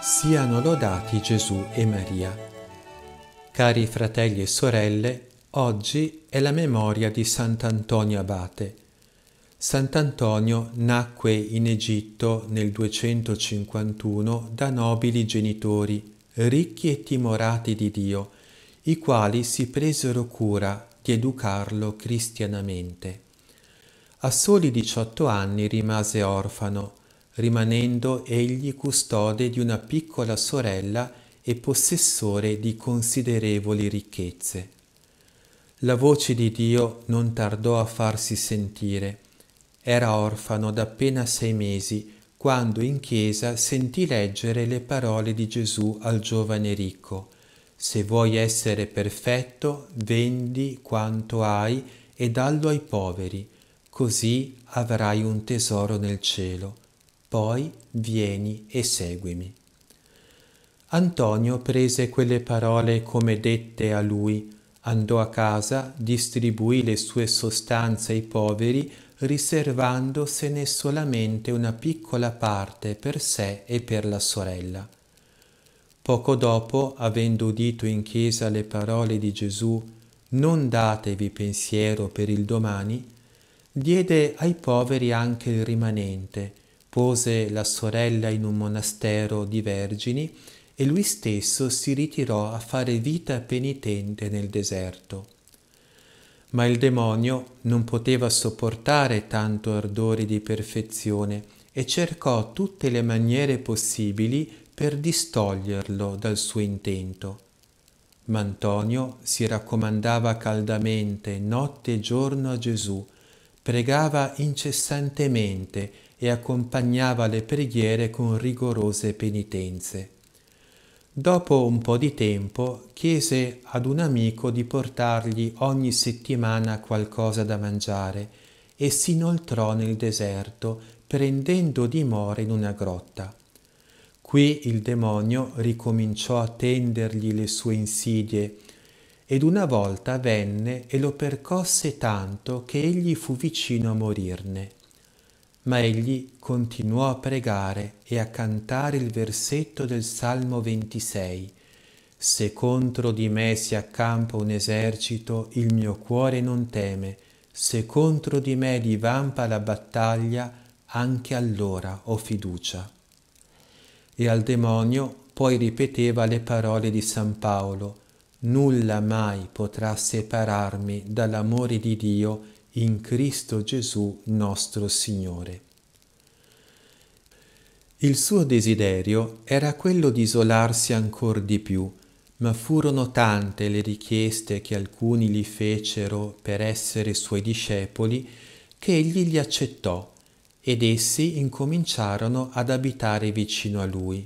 Siano lodati Gesù e Maria. Cari fratelli e sorelle, oggi è la memoria di Sant'Antonio Abate. Sant'Antonio nacque in Egitto nel 251 da nobili genitori, ricchi e timorati di Dio, i quali si presero cura di educarlo cristianamente. A soli 18 anni rimase orfano rimanendo egli custode di una piccola sorella e possessore di considerevoli ricchezze. La voce di Dio non tardò a farsi sentire. Era orfano da appena sei mesi quando in chiesa sentì leggere le parole di Gesù al giovane ricco. Se vuoi essere perfetto, vendi quanto hai e dallo ai poveri, così avrai un tesoro nel cielo poi vieni e seguimi. Antonio prese quelle parole come dette a lui, andò a casa, distribuì le sue sostanze ai poveri, riservandosene solamente una piccola parte per sé e per la sorella. Poco dopo, avendo udito in chiesa le parole di Gesù, non datevi pensiero per il domani, diede ai poveri anche il rimanente, pose la sorella in un monastero di vergini e lui stesso si ritirò a fare vita penitente nel deserto. Ma il demonio non poteva sopportare tanto ardore di perfezione e cercò tutte le maniere possibili per distoglierlo dal suo intento. Ma Antonio si raccomandava caldamente notte e giorno a Gesù, pregava incessantemente e accompagnava le preghiere con rigorose penitenze. Dopo un po' di tempo chiese ad un amico di portargli ogni settimana qualcosa da mangiare e si inoltrò nel deserto prendendo dimora in una grotta. Qui il demonio ricominciò a tendergli le sue insidie ed una volta venne e lo percosse tanto che egli fu vicino a morirne. Ma egli continuò a pregare e a cantare il versetto del Salmo 26. Se contro di me si accampa un esercito, il mio cuore non teme. Se contro di me divampa la battaglia, anche allora ho fiducia. E al demonio poi ripeteva le parole di San Paolo, Nulla mai potrà separarmi dall'amore di Dio in Cristo Gesù nostro Signore. Il suo desiderio era quello di isolarsi ancor di più, ma furono tante le richieste che alcuni gli fecero per essere suoi discepoli che egli li accettò ed essi incominciarono ad abitare vicino a lui.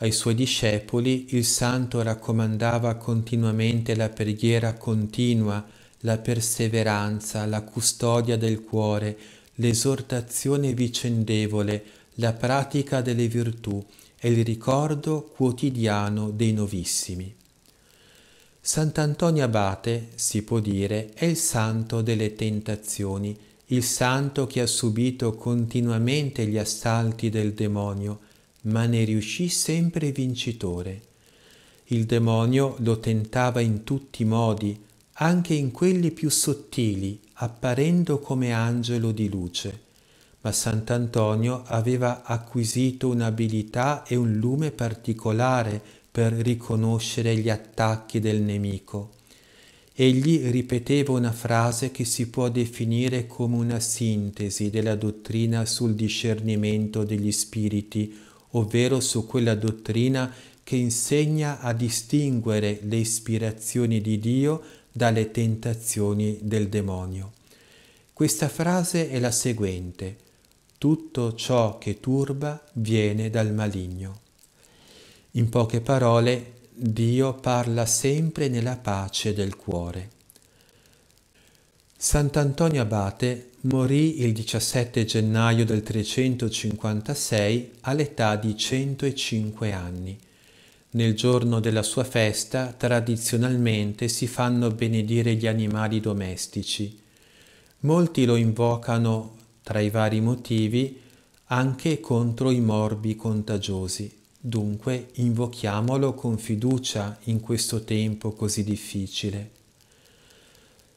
Ai suoi discepoli il santo raccomandava continuamente la preghiera continua la perseveranza, la custodia del cuore, l'esortazione vicendevole, la pratica delle virtù e il ricordo quotidiano dei novissimi. Sant'Antonio Abate, si può dire, è il santo delle tentazioni, il santo che ha subito continuamente gli assalti del demonio, ma ne riuscì sempre vincitore. Il demonio lo tentava in tutti i modi, anche in quelli più sottili, apparendo come angelo di luce. Ma Sant'Antonio aveva acquisito un'abilità e un lume particolare per riconoscere gli attacchi del nemico. Egli ripeteva una frase che si può definire come una sintesi della dottrina sul discernimento degli spiriti, ovvero su quella dottrina che insegna a distinguere le ispirazioni di Dio dalle tentazioni del demonio. Questa frase è la seguente. Tutto ciò che turba viene dal maligno. In poche parole, Dio parla sempre nella pace del cuore. Sant'Antonio Abate morì il 17 gennaio del 356 all'età di 105 anni nel giorno della sua festa tradizionalmente si fanno benedire gli animali domestici. Molti lo invocano, tra i vari motivi, anche contro i morbi contagiosi. Dunque invochiamolo con fiducia in questo tempo così difficile.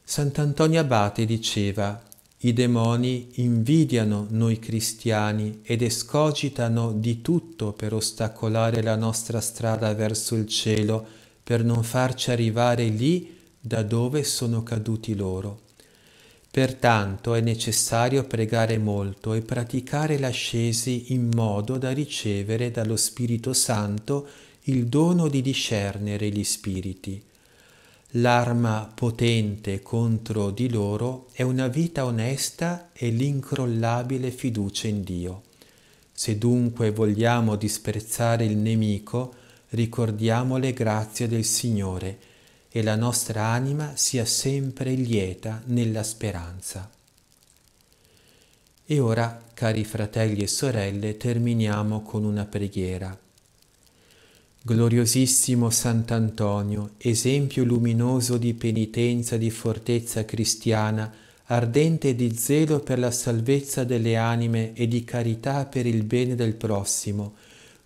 Sant'Antonio Abate diceva i demoni invidiano noi cristiani ed escogitano di tutto per ostacolare la nostra strada verso il cielo, per non farci arrivare lì da dove sono caduti loro. Pertanto è necessario pregare molto e praticare l'ascesi in modo da ricevere dallo Spirito Santo il dono di discernere gli spiriti. L'arma potente contro di loro è una vita onesta e l'incrollabile fiducia in Dio. Se dunque vogliamo disprezzare il nemico, ricordiamo le grazie del Signore e la nostra anima sia sempre lieta nella speranza. E ora, cari fratelli e sorelle, terminiamo con una preghiera. Gloriosissimo Sant'Antonio, esempio luminoso di penitenza, di fortezza cristiana, ardente di zelo per la salvezza delle anime e di carità per il bene del prossimo,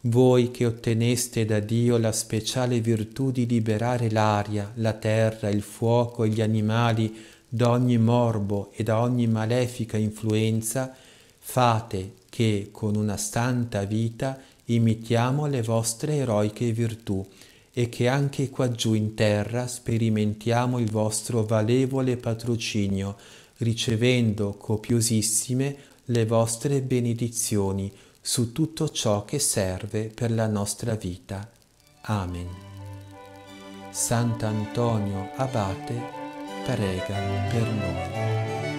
voi che otteneste da Dio la speciale virtù di liberare l'aria, la terra, il fuoco e gli animali da ogni morbo e da ogni malefica influenza, fate che con una santa vita imitiamo le vostre eroiche virtù e che anche quaggiù in terra sperimentiamo il vostro valevole patrocinio, ricevendo copiosissime le vostre benedizioni su tutto ciò che serve per la nostra vita. Amen. Sant'Antonio Abate prega per noi.